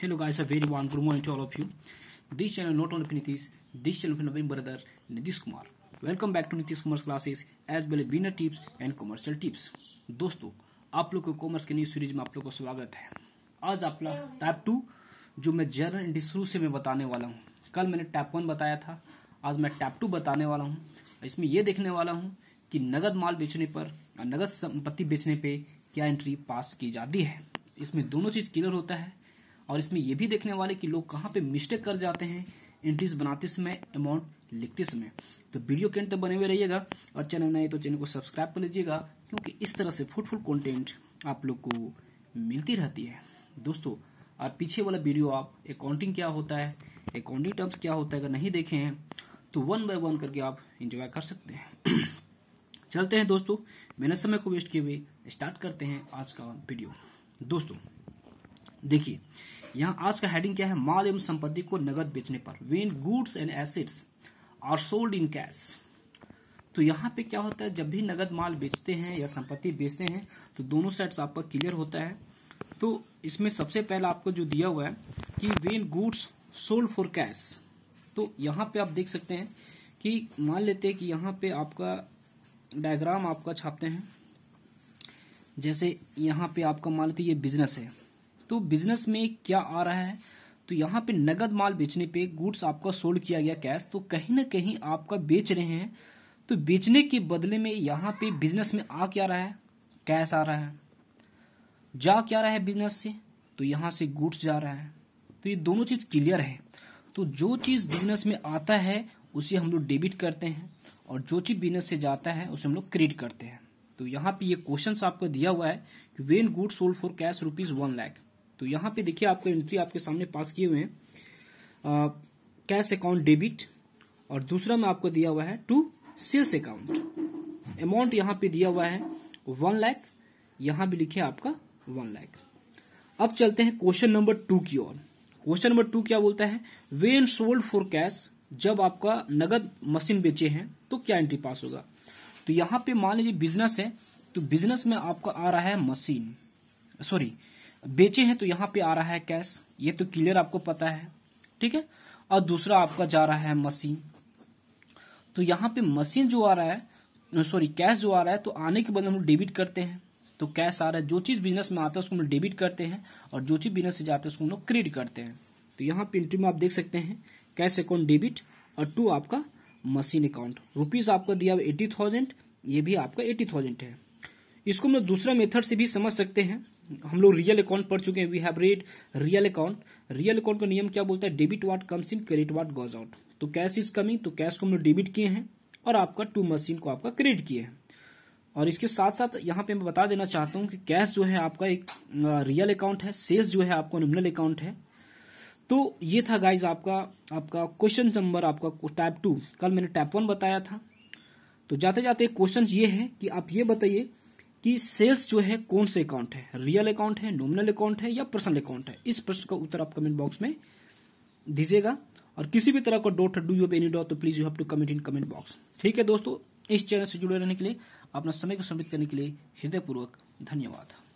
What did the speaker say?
hello guys a very warm good morning to all of you this channel not only Nitish, this channel my brother Nitish Kumar welcome back to Nitish Kumar classes as well beginner tips and commercial tips दोस्तों आप लोग को commerce के new series में आप लोग का स्वागत है आज आप लोग टाइप टू जो मैं जनरल एंड शुरू से मैं बताने वाला हूँ कल मैंने टाइप वन बताया था आज मैं टाइप टू बताने वाला हूँ इसमें यह देखने वाला हूँ कि नगद माल बेचने पर नगद संपत्ति बेचने पर क्या एंट्री पास की जाती है इसमें दोनों चीज क्लियर होता है और इसमें यह भी देखने वाले कि लोग कहाँ पे मिस्टेक कर जाते हैं एंट्रीज बनाते समय अमाउंट लिखते समय तो वीडियो के अंत बने हुए रहिएगा और चैनल नए तो चैनल को सब्सक्राइब कर लीजिएगा क्योंकि इस तरह से फुटफुल कॉन्टेंट आप लोग को मिलती रहती है दोस्तों और पीछे वाला वीडियो आप अकाउंटिंग क्या होता है अकाउंटिंग टर्म्स क्या होता है अगर नहीं देखे हैं तो वन बाय वन करके आप इंजॉय कर सकते हैं चलते हैं दोस्तों बिना समय को वेस्ट किए हुए स्टार्ट करते हैं आज का वीडियो दोस्तों देखिए यहाँ आज का हेडिंग क्या है माल एवं संपत्ति को नगद बेचने पर when goods and assets are sold in cash तो यहाँ पे क्या होता है जब भी नगद माल बेचते हैं या संपत्ति बेचते हैं तो दोनों साइड आपका क्लियर होता है तो इसमें सबसे पहला आपको जो दिया हुआ है कि when goods sold for cash तो यहाँ पे आप देख सकते हैं कि मान लेते हैं कि यहाँ पे आपका डायग्राम आपका छापते हैं जैसे यहाँ पे आपका मान लेते ये बिजनेस है तो बिजनेस में क्या आ रहा है तो यहाँ पे नगद माल बेचने पे गुड्स आपका सोल्ड किया गया कैश तो कहीं ना कहीं आपका बेच रहे हैं तो बेचने के बदले में यहाँ पे बिजनेस में आ क्या रहा है कैश आ रहा है जा क्या रहा है बिजनेस से तो यहाँ से गुड्स जा रहा है तो ये दोनों चीज क्लियर है तो जो चीज बिजनेस में आता है उसे हम लोग डेबिट करते हैं और जो चीज बिजनेस से जाता है उसे हम लोग क्रेडिट करते हैं तो यहाँ पे ये क्वेश्चन आपको दिया हुआ है कि when good sold for cash rupees one lakh तो यहां पे देखिए आपको एंट्री आपके सामने पास किए हुए हैं कैश अकाउंट डेबिट और दूसरा में आपको दिया हुआ है टू सेल्स अकाउंट अमाउंट यहां पे दिया हुआ है वन लाख यहां भी लिखे आपका वन लाख अब चलते हैं क्वेश्चन नंबर टू की ओर क्वेश्चन नंबर टू क्या बोलता है way and sold for cash जब आपका नगद मशीन बेचे हैं तो क्या एंट्री पास होगा तो यहां पे मान लीजिए बिजनेस है तो बिजनेस में आपका आ रहा है मशीन सॉरी बेचे हैं तो यहाँ पे आ रहा है कैश ये तो क्लियर आपको पता है ठीक है और दूसरा आपका जा रहा है मशीन तो यहाँ पे मशीन जो आ रहा है सॉरी कैश जो आ रहा है तो आने के बाद हम डेबिट करते हैं तो कैश आ रहा है जो चीज बिजनेस में आता है उसको हम डेबिट करते हैं और जो चीज बिजनेस से जाता है उसको हम लोग क्रेडिट करते हैं तो यहाँ पे एंट्री में आप देख सकते हैं कैश अकाउंट डेबिट और टू आपका मशीन अकाउंट रुपीज आपका दिया एटी थाउजेंड ये भी आपका एटी थाउजेंड है इसको हम लोग दूसरा मेथड से भी समझ सकते हैं हम लोग रियल अकाउंट पढ़ चुके हैं we have read real account real account का नियम क्या बोलता है debit what comes in credit what goes out तो कैश इज कमिंग तो कैश को हम लोग डेबिट किए हैं और आपका टू मशीन को आपका क्रेडिट किए हैं और इसके साथ साथ यहाँ पे मैं बता देना चाहता हूँ कि कैश जो है आपका एक रियल अकाउंट है सेल्स जो है आपका नॉमिनल अकाउंट है तो ये था गाइज आपका आपका क्वेश्चन नंबर आपका टाइप टू कल मैंने टाइप वन बताया था तो जाते जाते क्वेश्चन ये है कि आप ये बताइए कि सेल्स जो है कौन से अकाउंट है रियल अकाउंट है नॉमिनल अकाउंट है या पर्सनल अकाउंट है इस प्रश्न का उत्तर आप कमेंट बॉक्स में दीजिएगा और किसी भी तरह का doubt do you any doubt तो please you have to comment in comment box ठीक है दोस्तों इस चैनल से जुड़े रहने के लिए अपना समय को सम्मिलित करने के लिए हृदयपूर्वक धन्यवाद